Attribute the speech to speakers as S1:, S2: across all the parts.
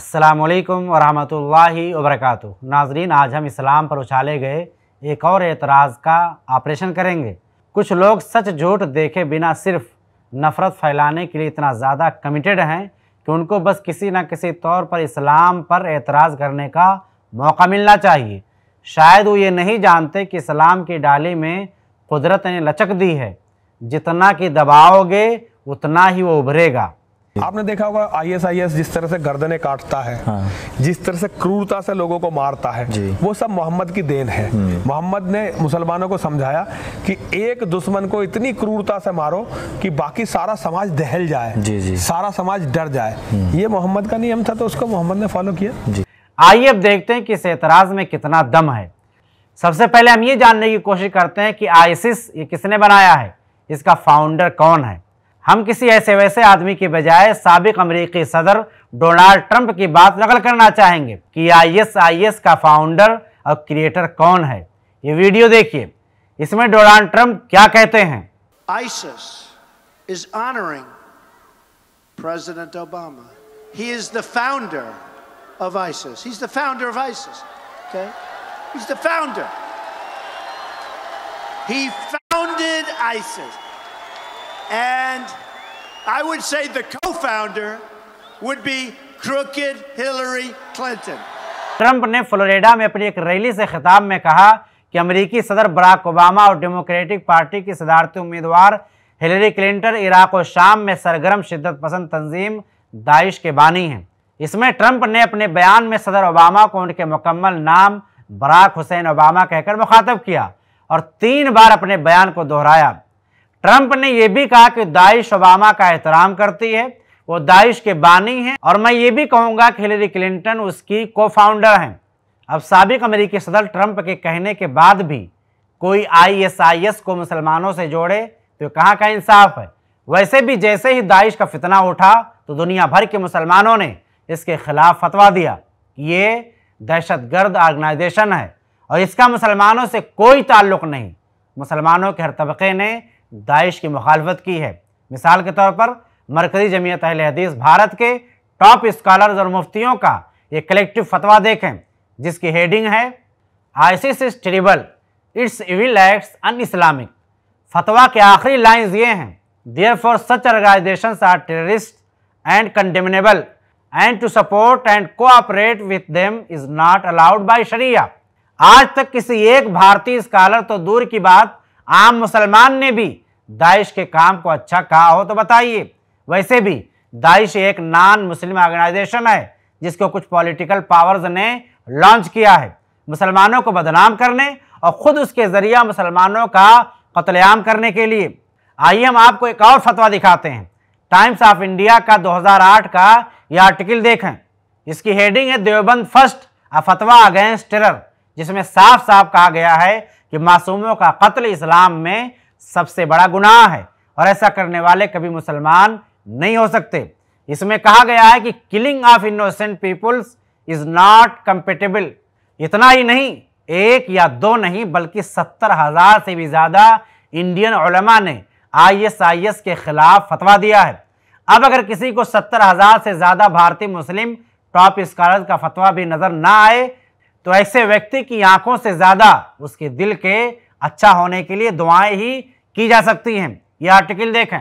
S1: असलकम वरहमतुल्लाहि वरक नाजरीन आज हम इस्लाम पर उछाले गए एक और एतराज़ का ऑपरेशन करेंगे कुछ लोग सच झूठ देखे बिना सिर्फ नफ़रत फैलाने के लिए इतना ज़्यादा कमिटेड हैं कि उनको बस किसी न किसी तौर पर इस्लाम पर एतराज़ करने का मौका मिलना चाहिए शायद वो ये नहीं जानते कि इस्लाम की डाली में कुदरत ने लचक दी है जितना कि दबाओगे उतना ही वो उभरेगा आपने देखा होगा आईएसआईएस जिस तरह से गर्दने काटता है हाँ। जिस तरह से क्रूरता से लोगों को मारता है वो सब मोहम्मद की देन है हम्म। मोहम्मद ने मुसलमानों को समझाया कि एक दुश्मन को इतनी क्रूरता से मारो कि बाकी सारा समाज दहल जाए जी जी। सारा समाज डर जाए हम्म। ये मोहम्मद का नियम था तो उसको मोहम्मद ने फॉलो किया आइए अब देखते हैं कि इस एतराज में कितना दम है सबसे पहले हम ये जानने की कोशिश करते हैं कि आईसिस ये किसने बनाया है इसका फाउंडर कौन है हम किसी ऐसे वैसे आदमी के बजाय सबक अमरीकी सदर डोनाल्ड ट्रंप की बात नकल करना चाहेंगे कि आईएसआईएस का फाउंडर और क्रिएटर कौन है ये वीडियो देखिए इसमें डोनाल्ड ट्रंप क्या कहते हैं ISIS is honouring president Obama he is the founder of ISIS he is the founder of ISIS okay he is the founder he founded ISIS And I would say the co-founder would be crooked Hillary Clinton. Trump ने Florida में अपनी एक rally से खिताब में कहा कि अमेरिकी सदर बराक ओबामा और डेमोक्रेटिक पार्टी की सदारती उम्मीदवार हिलरी क्लिंटन इराक और शाम में सरगर्म शिद्दत पसंद तंजीम दाइश के बानी हैं इसमें ट्रंप ने अपने बयान में सदर ओबामा को उनके मुकम्मल नाम बराक हुसैन ओबामा कहकर मुखातब किया और तीन बार अपने बयान को दोहराया ट्रंप ने यह भी कहा कि दाइश ओबामा का एहतराम करती है वो दाइश के बानी हैं और मैं ये भी कहूँगा कि हिलेरी क्लिंटन उसकी को फाउंडर हैं अब सबक अमेरिकी सदर ट्रंप के कहने के बाद भी कोई आईएसआईएस को मुसलमानों से जोड़े तो कहाँ का इंसाफ है वैसे भी जैसे ही दाइश का फितना उठा तो दुनिया भर के मुसलमानों ने इसके खिलाफ फतवा दिया ये दहशतगर्द ऑर्गेनाइजेशन है और इसका मुसलमानों से कोई ताल्लुक नहीं मुसलमानों के हर तबके ने दाइश की मुखालफत की है मिसाल के तौर पर मरकज़ी जमीयत अहल हदीस भारत के टॉप स्कॉलर्स और मुफ्तियों का ये कलेक्टिव फतवा देखें जिसकी हेडिंग है ISIS is terrible it's evil acts un Islamic फतवा के आखिरी लाइन्स ये हैं there for such organisation are terrorist and condemnable and to support and cooperate with them is not allowed by शरिया आज तक किसी एक भारतीय स्कॉलर तो दूर की बात आम मुसलमान ने भी दाइश के काम को अच्छा कहा हो तो बताइए वैसे भी दाइश एक नॉन मुस्लिम ऑर्गेनाइजेशन है जिसको कुछ पॉलिटिकल पावर्स ने लॉन्च किया है मुसलमानों को बदनाम करने और ख़ुद उसके ज़रिया मुसलमानों का कतलेआम करने के लिए आइए हम आपको एक और फतवा दिखाते हैं टाइम्स ऑफ इंडिया का 2008 का यह आर्टिकल देखें इसकी हेडिंग है देवबंद फर्स्ट अ फतवा अगेंस्ट टेरर जिसमें साफ साफ कहा गया है कि मासूमों का कत्ल इस्लाम में सबसे बड़ा गुनाह है और ऐसा करने वाले कभी मुसलमान नहीं हो सकते इसमें कहा गया है कि killing of innocent peoples is not compatible इतना ही नहीं एक या दो नहीं बल्कि सत्तर हजार से भी ज़्यादा इंडियन उलमा ने आईएसआईएस के खिलाफ फतवा दिया है अब अगर किसी को सत्तर हजार से ज़्यादा भारतीय मुस्लिम टॉप स्कॉलर का फतवा भी नज़र ना आए तो ऐसे व्यक्ति की आंखों से ज़्यादा उसके दिल के अच्छा होने के लिए दुआएं ही की जा सकती हैं यह आर्टिकल देखें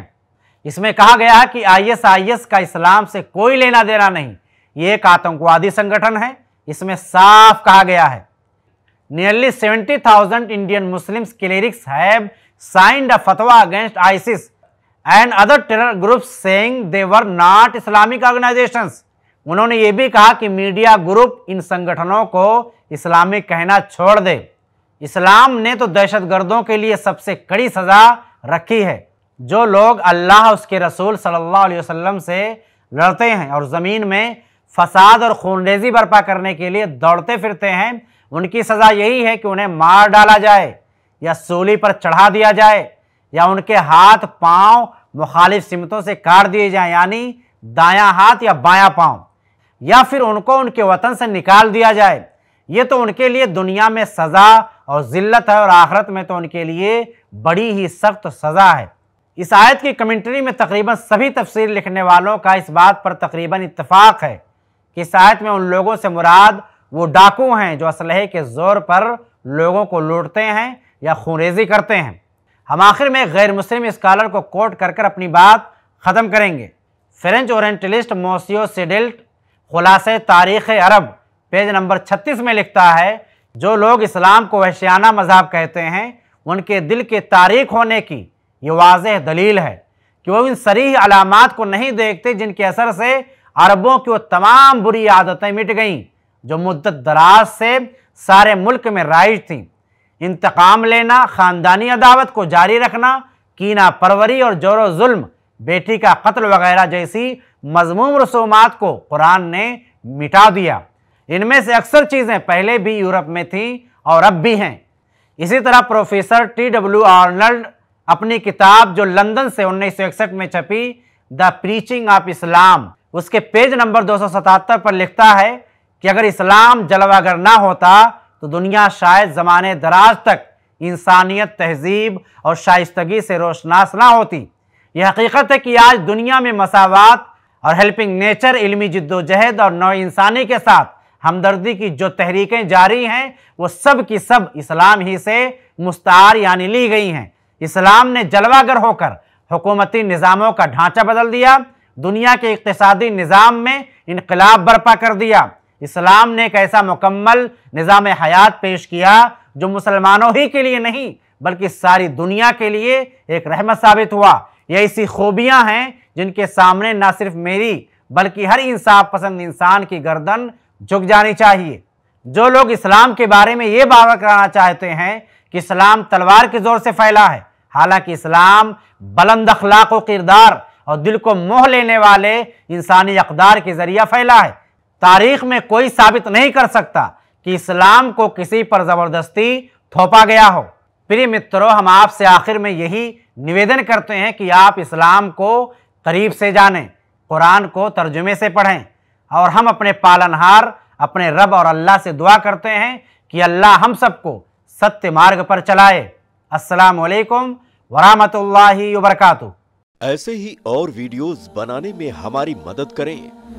S1: इसमें कहा गया है कि आईएसआईएस का इस्लाम से कोई लेना देना नहीं ये एक आतंकवादी संगठन है इसमें साफ कहा गया है nearly seventy thousand Indian Muslim clerics have फतवा against ISIS and other and other से वर नॉट इस्लामिक ऑर्गेनाइजेशन उन्होंने ये भी कहा कि मीडिया ग्रुप इन संगठनों को इस्लामिक कहना छोड़ दे इस्लाम ने तो दहशतगर्दों के लिए सबसे कड़ी सज़ा रखी है जो लोग अल्लाह उसके रसूल सल्लल्लाहु अलैहि वसल्लम से लड़ते हैं और ज़मीन में फसाद और खूनरेजी बर्पा करने के लिए दौड़ते फिरते हैं उनकी सज़ा यही है कि उन्हें मार डाला जाए या सूली पर चढ़ा दिया जाए या उनके हाथ पांव मुखालिफ सिमतों से काट दिए जाएं यानी दायां हाथ या बायां पांव या फिर उनको उनके वतन से निकाल दिया जाए ये तो उनके लिए दुनिया में सज़ा और ज़िल्लत है और आखरत में तो उनके लिए बड़ी ही सख्त सज़ा है इस आयत की कमेंट्री में तकरीबन सभी तफसीर लिखने वालों का इस बात पर तकरीबन इतफ़ाक़ है कि इस आयत में उन लोगों से मुराद वो डाकू हैं जो असलहे के ज़ोर पर लोगों को लूटते हैं या खूनरेजी करते हैं हम आखिर में गैर मुस्लिम स्कॉलर को कोट कर कर अपनी बात ख़त्म करेंगे फ्रेंच ओरेंटलिस्ट मोसियो सेडेल्ट खुलास तारीख़ अरब पेज नंबर छत्तीस में लिखता है जो लोग इस्लाम को वहशियाना मज़हब कहते हैं उनके दिल के तारीख होने की ये वाज दलील है कि वो इन सरीह अलामत को नहीं देखते जिनके असर से अरबों की वो तमाम बुरी आदतें मिट गईं जो मुद्दत दराज से सारे मुल्क में राइज थी इंतकाम लेना ख़ानदानी अदावत को जारी रखना कीना परवरी और जोर जुल्म बेटी का कत्ल वगैरह जैसी मजमूम रसूमात को कुरान ने मिटा दिया इनमें से अक्सर चीज़ें पहले भी यूरोप में थीं और अब भी हैं इसी तरह प्रोफेसर टी डब्ल्यू आर्नल्ड अपनी किताब जो लंदन से 1961 में छपी द प्रीचिंग ऑफ इस्लाम उसके पेज नंबर 277 पर लिखता है कि अगर इस्लाम जलवागर ना होता तो दुनिया शायद ज़माने दराज तक इंसानियत तहजीब और शाइस्तगी से रोशनास ना होती यह हकीकत है कि आज दुनिया में मसावत और हेल्पिंग नेचर इलमी जिद्दोजहद और नौ इंसानी के साथ हमदर्दी की जो तहरीकें जारी हैं वो सब की सब इस्लाम ही से मुस्तार यानी ली गई हैं इस्लाम ने जलवागर होकर हुकूमती निज़ामों का ढांचा बदल दिया दुनिया के इकतसादी निज़ाम में इनकलाब बर्पा कर दिया इस्लाम ने एक ऐसा मुकम्मल निज़ाम हयात पेश किया जो मुसलमानों ही के लिए नहीं बल्कि सारी दुनिया के लिए एक रहमत साबित हुआ ये ऐसी खूबियाँ हैं जिनके सामने न सिर्फ मेरी बल्कि हर इंसाफ पसंद इंसान की गर्दन झुक जानी चाहिए जो लोग इस्लाम के बारे में ये बावर कराना चाहते हैं कि इस्लाम तलवार के ज़ोर से फैला है हालांकि इस्लाम बुलंद अखलाक किरदार और दिल को मोह लेने वाले इंसानी अकदार के ज़रिए फैला है तारीख में कोई साबित नहीं कर सकता कि इस्लाम को किसी पर ज़बरदस्ती थोपा गया हो प्रिय मित्रों हम आपसे आखिर में यही निवेदन करते हैं कि आप इस्लाम को करीब से जानें कुरान को तर्जुमे से पढ़ें और हम अपने पालनहार अपने रब और अल्लाह से दुआ करते हैं कि अल्लाह हम सबको सत्य मार्ग पर चलाए असलकम वरहमल वर्का ऐसे ही और वीडियोस बनाने में हमारी मदद करें